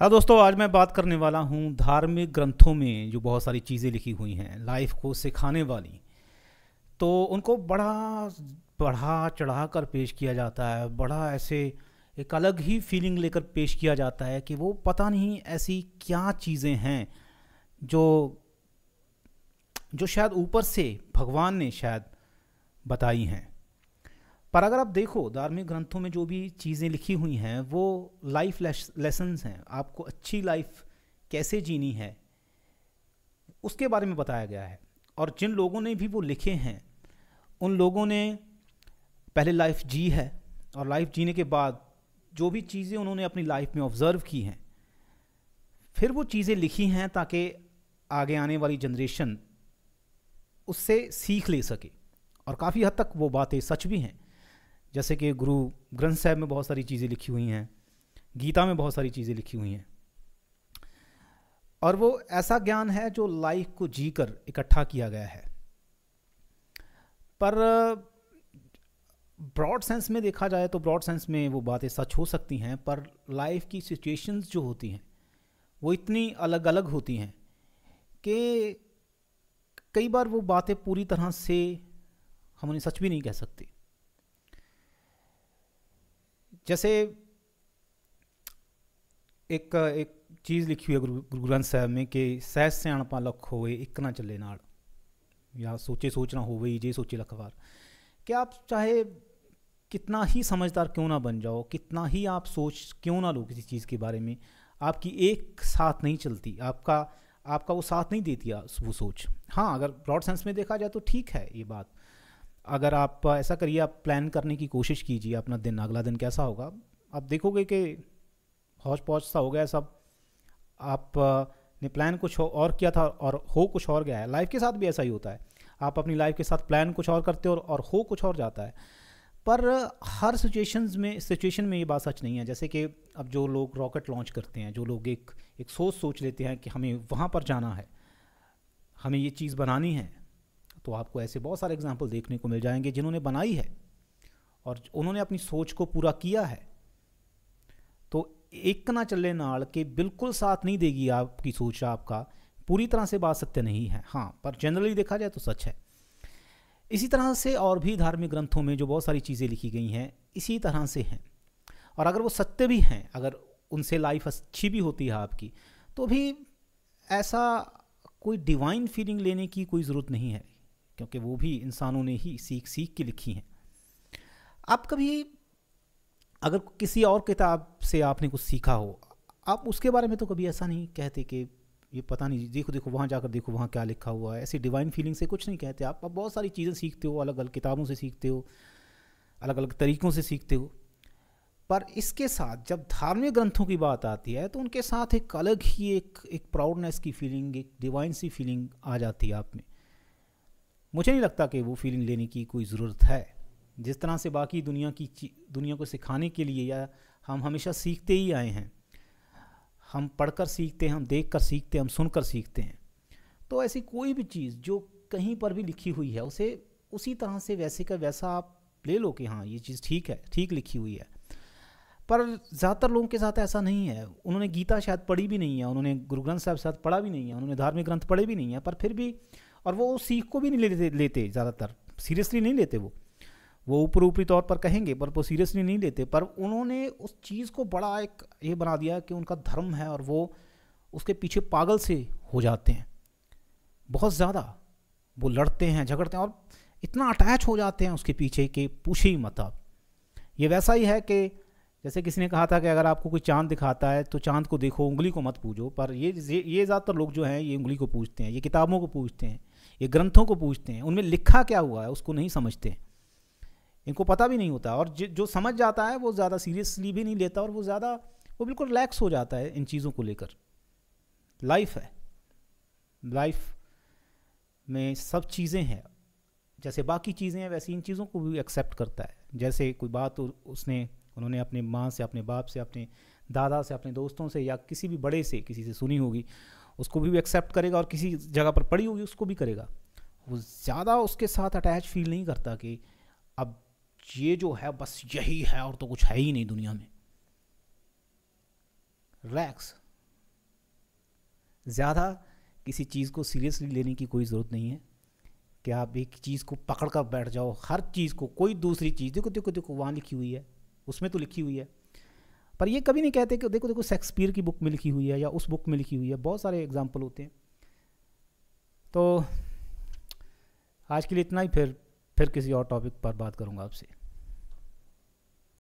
हाँ दोस्तों आज मैं बात करने वाला हूँ धार्मिक ग्रंथों में जो बहुत सारी चीज़ें लिखी हुई हैं लाइफ को सिखाने वाली तो उनको बड़ा बढ़ा चढ़ा कर पेश किया जाता है बड़ा ऐसे एक अलग ही फीलिंग लेकर पेश किया जाता है कि वो पता नहीं ऐसी क्या चीज़ें हैं जो जो शायद ऊपर से भगवान ने शायद बताई हैं पर अगर आप देखो धार्मिक ग्रंथों में जो भी चीज़ें लिखी हुई हैं वो लाइफ लेसन्स हैं आपको अच्छी लाइफ कैसे जीनी है उसके बारे में बताया गया है और जिन लोगों ने भी वो लिखे हैं उन लोगों ने पहले लाइफ जी है और लाइफ जीने के बाद जो भी चीज़ें उन्होंने अपनी लाइफ में ऑब्ज़र्व की हैं फिर वो चीज़ें लिखी हैं ताकि आगे आने वाली जनरेशन उससे सीख ले सके और काफ़ी हद तक वो बातें सच भी हैं जैसे कि गुरु ग्रंथ साहब में बहुत सारी चीज़ें लिखी हुई हैं गीता में बहुत सारी चीज़ें लिखी हुई हैं और वो ऐसा ज्ञान है जो लाइफ को जीकर इकट्ठा किया गया है पर ब्रॉड सेंस में देखा जाए तो ब्रॉड सेंस में वो बातें सच हो सकती हैं पर लाइफ की सिचुएशंस जो होती हैं वो इतनी अलग अलग होती हैं कि कई बार वो बातें पूरी तरह से हम उन्हें सच भी नहीं कह सकते जैसे एक एक चीज़ लिखी हुई है गुरु गुरु ग्रंथ साहब में कि सह सियाणपा लख होए एक ना चले नाल या सोचे सोचना होवे जे सोचे लखवार कि आप चाहे कितना ही समझदार क्यों ना बन जाओ कितना ही आप सोच क्यों ना लो किसी चीज़ के बारे में आपकी एक साथ नहीं चलती आपका आपका वो साथ नहीं देती वो सोच हाँ अगर ब्रॉड सेंस में देखा जाए तो ठीक है ये बात अगर आप ऐसा करिए आप प्लान करने की कोशिश कीजिए अपना दिन अगला दिन कैसा होगा आप देखोगे कि हौज पौज सा हो गया सब आप ने प्लान कुछ और किया था और हो कुछ और गया है लाइफ के साथ भी ऐसा ही होता है आप अपनी लाइफ के साथ प्लान कुछ और करते हो और हो कुछ और जाता है पर हर सिचुएशंस में सिचुएशन में ये बात सच नहीं है जैसे कि अब जो लोग रॉकेट लॉन्च करते हैं जो लोग एक एक सोच सोच लेते हैं कि हमें वहाँ पर जाना है हमें ये चीज़ बनानी है तो आपको ऐसे बहुत सारे एग्जाम्पल देखने को मिल जाएंगे जिन्होंने बनाई है और उन्होंने अपनी सोच को पूरा किया है तो एक ना चलने नाल के बिल्कुल साथ नहीं देगी आपकी सोच आपका पूरी तरह से बात सत्य नहीं है हाँ पर जनरली देखा जाए तो सच है इसी तरह से और भी धार्मिक ग्रंथों में जो बहुत सारी चीज़ें लिखी गई हैं इसी तरह से हैं और अगर वो सत्य भी हैं अगर उनसे लाइफ अच्छी भी होती है आपकी तो भी ऐसा कोई डिवाइन फीलिंग लेने की कोई ज़रूरत नहीं है क्योंकि वो भी इंसानों ने ही सीख सीख के लिखी हैं आप कभी अगर किसी और किताब से आपने कुछ सीखा हो आप उसके बारे में तो कभी ऐसा नहीं कहते कि ये पता नहीं देखो देखो वहाँ जाकर देखो वहाँ क्या लिखा हुआ है ऐसी डिवाइन फीलिंग से कुछ नहीं कहते आप आप बहुत सारी चीज़ें सीखते हो अलग अलग किताबों से सीखते हो अलग अलग तरीक़ों से सीखते हो पर इसके साथ जब धार्मिक ग्रंथों की बात आती है तो उनके साथ एक अलग ही एक एक प्राउडनेस की फीलिंग एक डिवाइन सी फीलिंग आ जाती है आप में मुझे नहीं लगता कि वो फीलिंग लेने की कोई ज़रूरत है जिस तरह से बाकी दुनिया की दुनिया को सिखाने के लिए या हम हमेशा सीखते ही आए हैं हम पढ़कर सीखते हैं हम देख कर सीखते हैं हम सुनकर सीखते हैं तो ऐसी कोई भी चीज़ जो कहीं पर भी लिखी हुई है उसे उसी तरह से वैसे का वैसा आप ले लो कि हाँ ये चीज़ ठीक है ठीक लिखी हुई है पर ज़्यादातर लोगों के साथ ऐसा नहीं है उन्होंने गीता शायद पढ़ी भी नहीं है उन्होंने गुरु ग्रंथ साहब शायद पढ़ा भी नहीं है उन्होंने धार्मिक ग्रंथ पढ़े भी नहीं है पर फिर भी और वो सीख को भी नहीं लेते लेते ज़्यादातर सीरियसली नहीं लेते वो वो ऊपर ऊपरी तौर पर कहेंगे पर वो सीरियसली नहीं लेते पर उन्होंने उस चीज़ को बड़ा एक ये बना दिया कि उनका धर्म है और वो उसके पीछे पागल से हो जाते हैं बहुत ज़्यादा वो लड़ते हैं झगड़ते हैं और इतना अटैच हो जाते हैं उसके पीछे कि पूछे ही मत आप ये वैसा ही है कि जैसे किसी ने कहा था कि अगर आपको कोई चांद दिखाता है तो चांद को देखो उंगली को मत पूजो पर ये ये ज़्यादातर लोग जो हैं ये उंगली को पूजते हैं ये किताबों को पूजते हैं ये ग्रंथों को पूछते हैं उनमें लिखा क्या हुआ है उसको नहीं समझते इनको पता भी नहीं होता और जो समझ जाता है वो ज़्यादा सीरियसली भी नहीं लेता और वो ज़्यादा वो बिल्कुल रिलैक्स हो जाता है इन चीज़ों को लेकर लाइफ है लाइफ में सब चीज़ें हैं जैसे बाकी चीज़ें हैं वैसे इन चीज़ों को भी एक्सेप्ट करता है जैसे कोई बात उसने उन्होंने अपने माँ से अपने बाप से अपने दादा से अपने दोस्तों से या किसी भी बड़े से किसी से सुनी होगी उसको भी एक्सेप्ट करेगा और किसी जगह पर पड़ी होगी उसको भी करेगा वो ज़्यादा उसके साथ अटैच फील नहीं करता कि अब ये जो है बस यही है और तो कुछ है ही नहीं दुनिया में रिलैक्स ज़्यादा किसी चीज़ को सीरियसली लेने की कोई ज़रूरत नहीं है कि आप एक चीज़ को पकड़ कर बैठ जाओ हर चीज़ को कोई दूसरी चीज़ देखो देखो देखो वहाँ लिखी हुई है उसमें तो लिखी हुई है पर ये कभी नहीं कहते कि देखो देखो शेक्सपियर की बुक में लिखी हुई है या उस बुक में लिखी हुई है बहुत सारे एग्जाम्पल होते हैं तो आज के लिए इतना ही फिर फिर किसी और टॉपिक पर बात करूँगा आपसे